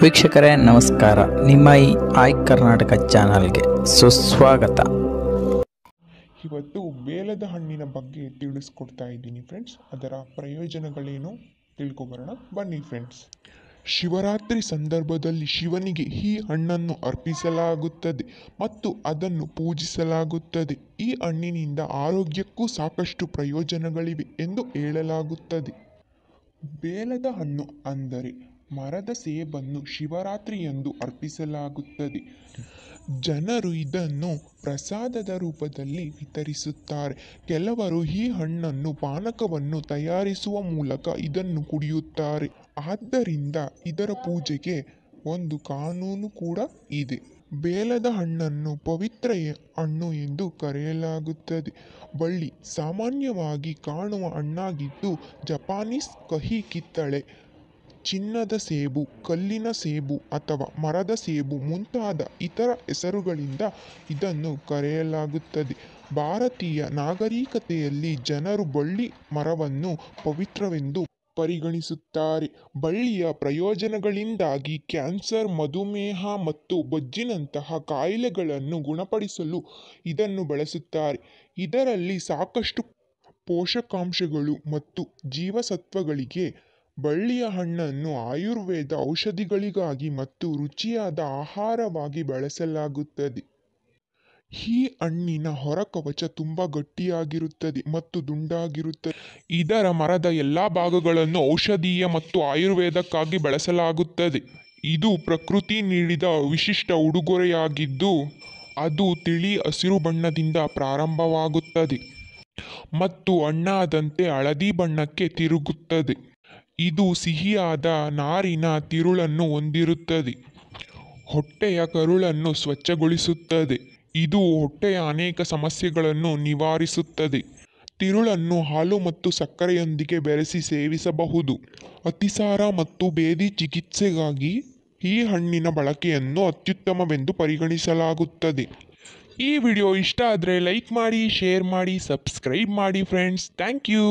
ವೀಕ್ಷಕರೇ ನಮಸ್ಕಾರ ನಿಮ್ಮ ಈ ಆಯ್ ಕರ್ನಾಟಕ ಚಾನಲ್ಗೆ ಸುಸ್ವಾಗತ ಇವತ್ತು ಬೇಲದ ಹಣ್ಣಿನ ಬಗ್ಗೆ ತಿಳಿಸ್ಕೊಡ್ತಾ ಇದ್ದೀನಿ ಫ್ರೆಂಡ್ಸ್ ಅದರ ಪ್ರಯೋಜನಗಳೇನು ತಿಳ್ಕೊಬರೋಣ ಬನ್ನಿ ಫ್ರೆಂಡ್ಸ್ ಶಿವರಾತ್ರಿ ಸಂದರ್ಭದಲ್ಲಿ ಶಿವನಿಗೆ ಈ ಹಣ್ಣನ್ನು ಅರ್ಪಿಸಲಾಗುತ್ತದೆ ಮತ್ತು ಅದನ್ನು ಪೂಜಿಸಲಾಗುತ್ತದೆ ಈ ಹಣ್ಣಿನಿಂದ ಆರೋಗ್ಯಕ್ಕೂ ಸಾಕಷ್ಟು ಪ್ರಯೋಜನಗಳಿವೆ ಎಂದು ಹೇಳಲಾಗುತ್ತದೆ ಬೇಲದ ಹಣ್ಣು ಅಂದರೆ ಮರದ ಸೇಬನ್ನು ಶಿವರಾತ್ರಿಯಂದು ಅರ್ಪಿಸಲಾಗುತ್ತದೆ ಜನರು ಇದನ್ನು ಪ್ರಸಾದದ ರೂಪದಲ್ಲಿ ವಿತರಿಸುತ್ತಾರೆ ಕೆಲವರು ಈ ಹಣ್ಣನ್ನು ಪಾನಕವನ್ನು ತಯಾರಿಸುವ ಮೂಲಕ ಇದನ್ನು ಕುಡಿಯುತ್ತಾರೆ ಆದ್ದರಿಂದ ಇದರ ಪೂಜೆಗೆ ಒಂದು ಕಾನೂನು ಕೂಡ ಇದೆ ಬೇಲದ ಹಣ್ಣನ್ನು ಪವಿತ್ರ ಹಣ್ಣು ಎಂದು ಕರೆಯಲಾಗುತ್ತದೆ ಬಳ್ಳಿ ಸಾಮಾನ್ಯವಾಗಿ ಕಾಣುವ ಹಣ್ಣಾಗಿದ್ದು ಜಪಾನೀಸ್ ಕಹಿ ಕಿತ್ತಳೆ ಚಿನ್ನದ ಸೇಬು ಕಲ್ಲಿನ ಸೇಬು ಅಥವಾ ಮರದ ಸೇಬು ಮುಂತಾದ ಇತರ ಹೆಸರುಗಳಿಂದ ಇದನ್ನು ಕರೆಯಲಾಗುತ್ತದೆ ಭಾರತೀಯ ನಾಗರಿಕತೆಯಲ್ಲಿ ಜನರು ಬಳ್ಳಿ ಮರವನ್ನು ಪವಿತ್ರವೆಂದು ಪರಿಗಣಿಸುತ್ತಾರೆ ಬಳ್ಳಿಯ ಪ್ರಯೋಜನಗಳಿಂದಾಗಿ ಕ್ಯಾನ್ಸರ್ ಮಧುಮೇಹ ಮತ್ತು ಬೊಜ್ಜಿನಂತಹ ಕಾಯಿಲೆಗಳನ್ನು ಗುಣಪಡಿಸಲು ಇದನ್ನು ಬಳಸುತ್ತಾರೆ ಇದರಲ್ಲಿ ಸಾಕಷ್ಟು ಪೋಷಕಾಂಶಗಳು ಮತ್ತು ಜೀವಸತ್ವಗಳಿಗೆ ಬಳ್ಳಿಯ ಹಣ್ಣನ್ನು ಆಯುರ್ವೇದ ಔಷಧಿಗಳಿಗಾಗಿ ಮತ್ತು ರುಚಿಯಾದ ಆಹಾರವಾಗಿ ಬಳಸಲಾಗುತ್ತದೆ ಈ ಹಣ್ಣಿನ ಹೊರಕವಚ ತುಂಬಾ ಗಟ್ಟಿಯಾಗಿರುತ್ತದೆ ಮತ್ತು ದುಂಡಾಗಿರುತ್ತದೆ ಇದರ ಮರದ ಎಲ್ಲ ಭಾಗಗಳನ್ನು ಔಷಧೀಯ ಮತ್ತು ಆಯುರ್ವೇದಕ್ಕಾಗಿ ಬಳಸಲಾಗುತ್ತದೆ ಇದು ಪ್ರಕೃತಿ ನೀಡಿದ ವಿಶಿಷ್ಟ ಉಡುಗೊರೆಯಾಗಿದ್ದು ಅದು ತಿಳಿ ಹಸಿರು ಬಣ್ಣದಿಂದ ಪ್ರಾರಂಭವಾಗುತ್ತದೆ ಮತ್ತು ಹಣ್ಣಾದಂತೆ ಹಳದಿ ಬಣ್ಣಕ್ಕೆ ತಿರುಗುತ್ತದೆ ಇದು ಸಿಹಿಯಾದ ನಾರಿನ ತಿರುಳನ್ನು ಹೊಂದಿರುತ್ತದೆ ಹೊಟ್ಟೆಯ ಕರುಳನ್ನು ಸ್ವಚ್ಛಗೊಳಿಸುತ್ತದೆ ಇದು ಹೊಟ್ಟೆಯ ಅನೇಕ ಸಮಸ್ಯೆಗಳನ್ನು ನಿವಾರಿಸುತ್ತದೆ ತಿರುಳನ್ನು ಹಾಲು ಮತ್ತು ಸಕ್ಕರೆಯೊಂದಿಗೆ ಬೆರೆಸಿ ಸೇವಿಸಬಹುದು ಅತಿಸಾರ ಮತ್ತು ಬೇದಿ ಚಿಕಿತ್ಸೆಗಾಗಿ ಈ ಹಣ್ಣಿನ ಬಳಕೆಯನ್ನು ಅತ್ಯುತ್ತಮವೆಂದು ಪರಿಗಣಿಸಲಾಗುತ್ತದೆ ಈ ವಿಡಿಯೋ ಇಷ್ಟ ಆದರೆ ಲೈಕ್ ಮಾಡಿ ಶೇರ್ ಮಾಡಿ ಸಬ್ಸ್ಕ್ರೈಬ್ ಮಾಡಿ ಫ್ರೆಂಡ್ಸ್ ಥ್ಯಾಂಕ್ ಯು